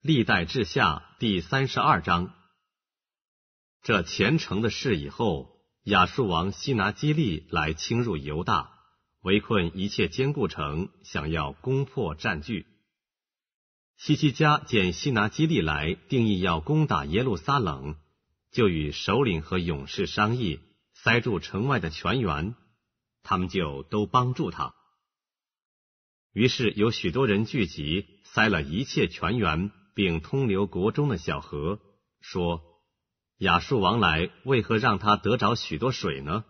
历代志下第三十二章，这虔诚的事以后，亚述王西拿基利来侵入犹大，围困一切坚固城，想要攻破占据。西西家见西拿基利来，定义要攻打耶路撒冷，就与首领和勇士商议，塞住城外的泉源，他们就都帮助他。于是有许多人聚集，塞了一切泉源。并通流国中的小河，说：“亚述王来，为何让他得着许多水呢？”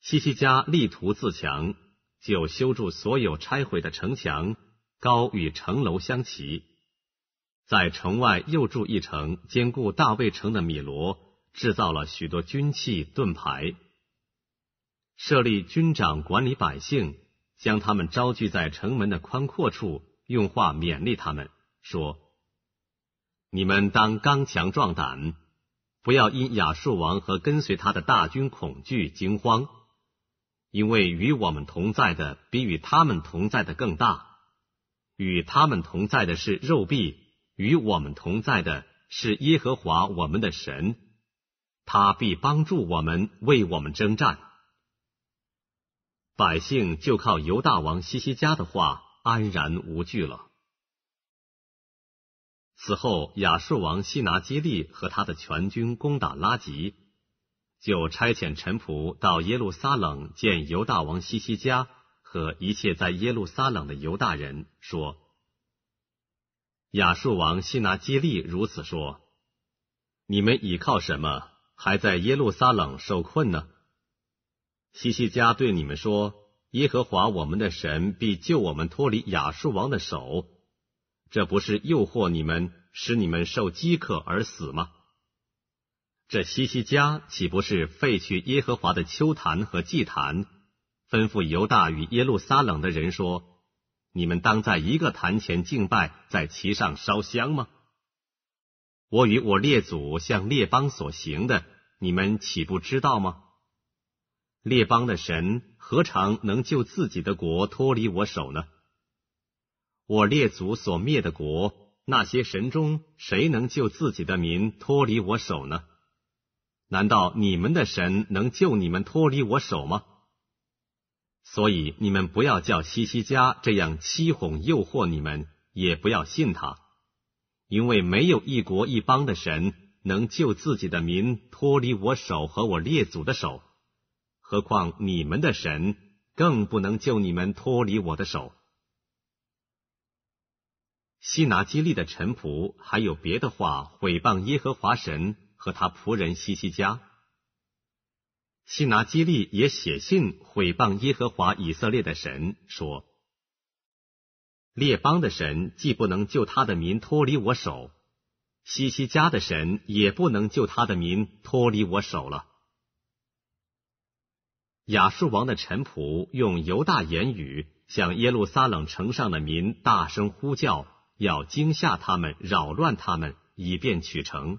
西西加力图自强，就修筑所有拆毁的城墙，高与城楼相齐，在城外又筑一城，兼顾大卫城的米罗，制造了许多军器、盾牌，设立军长管理百姓，将他们招聚在城门的宽阔处，用话勉励他们。说：“你们当刚强壮胆，不要因亚述王和跟随他的大军恐惧惊慌，因为与我们同在的比与他们同在的更大。与他们同在的是肉臂，与我们同在的是耶和华我们的神，他必帮助我们，为我们征战。”百姓就靠犹大王西西加的话安然无惧了。此后，亚述王西拿基利和他的全军攻打拉吉，就差遣臣仆到耶路撒冷见犹大王西西加和一切在耶路撒冷的犹大人，说：“亚述王西拿基利如此说：你们倚靠什么，还在耶路撒冷受困呢？”西西加对你们说：“耶和华我们的神必救我们脱离亚述王的手。”这不是诱惑你们，使你们受饥渴而死吗？这西西家岂不是废去耶和华的秋坛和祭坛，吩咐犹大与耶路撒冷的人说：“你们当在一个坛前敬拜，在其上烧香吗？”我与我列祖向列邦所行的，你们岂不知道吗？列邦的神何尝能救自己的国脱离我手呢？我列祖所灭的国，那些神中，谁能救自己的民脱离我手呢？难道你们的神能救你们脱离我手吗？所以你们不要叫西西加这样欺哄、诱惑你们，也不要信他，因为没有一国一邦的神能救自己的民脱离我手和我列祖的手，何况你们的神更不能救你们脱离我的手。西拿基利的臣仆还有别的话毁谤耶和华神和他仆人西西加。西拿基利也写信毁谤耶和华以色列的神，说：列邦的神既不能救他的民脱离我手，西西加的神也不能救他的民脱离我手了。亚述王的臣仆用犹大言语向耶路撒冷城上的民大声呼叫。要惊吓他们，扰乱他们，以便取成。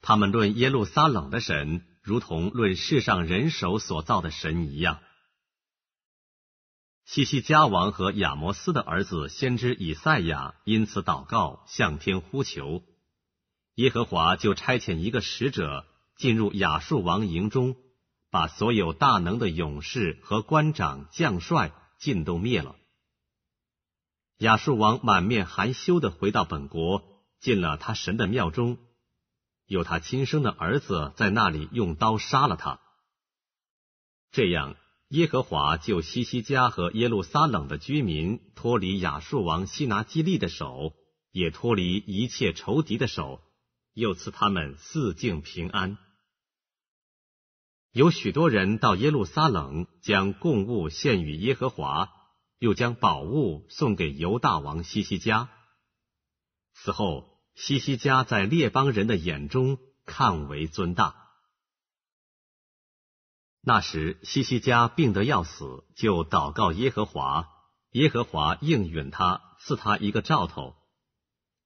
他们论耶路撒冷的神，如同论世上人手所造的神一样。西西家王和亚摩斯的儿子先知以赛亚因此祷告，向天呼求，耶和华就差遣一个使者进入亚述王营中，把所有大能的勇士和官长、将帅尽都灭了。亚述王满面含羞的回到本国，进了他神的庙中，有他亲生的儿子在那里用刀杀了他。这样，耶和华就西西家和耶路撒冷的居民脱离亚述王西拿基利的手，也脱离一切仇敌的手，又赐他们四境平安。有许多人到耶路撒冷，将贡物献与耶和华。又将宝物送给犹大王西西加。此后，西西加在列邦人的眼中看为尊大。那时，西西加病得要死，就祷告耶和华，耶和华应允他，赐他一个兆头。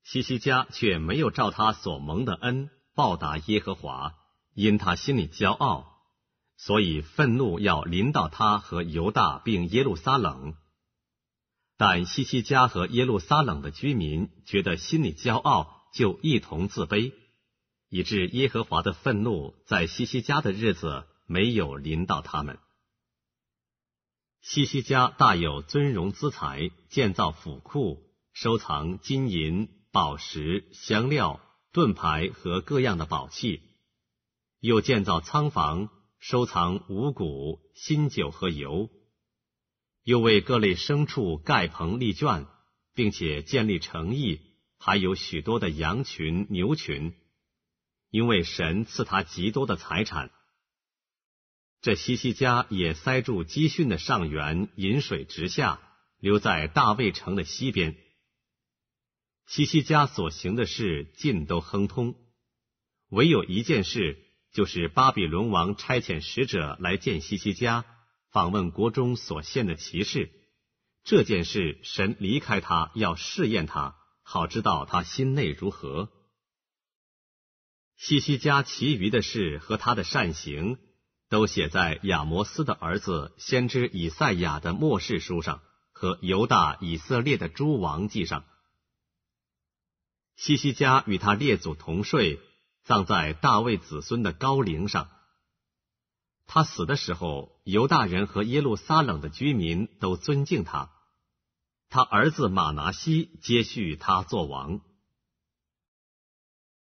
西西加却没有照他所蒙的恩报答耶和华，因他心里骄傲，所以愤怒要临到他和犹大，并耶路撒冷。但西西家和耶路撒冷的居民觉得心里骄傲，就一同自卑，以致耶和华的愤怒在西西家的日子没有临到他们。西西家大有尊荣资财，建造府库，收藏金银、宝石、香料、盾牌和各样的宝器，又建造仓房，收藏五谷、新酒和油。又为各类牲畜盖棚立圈，并且建立城邑，还有许多的羊群、牛群，因为神赐他极多的财产。这西西家也塞住积逊的上源，引水直下，留在大卫城的西边。西西家所行的事尽都亨通，唯有一件事，就是巴比伦王差遣使者来见西西家。访问国中所献的骑士，这件事神离开他，要试验他，好知道他心内如何。西西加其余的事和他的善行，都写在亚摩斯的儿子先知以赛亚的末世书上和犹大以色列的诸王记上。西西加与他列祖同睡，葬在大卫子孙的高陵上。他死的时候，犹大人和耶路撒冷的居民都尊敬他，他儿子马拿西接续他做王。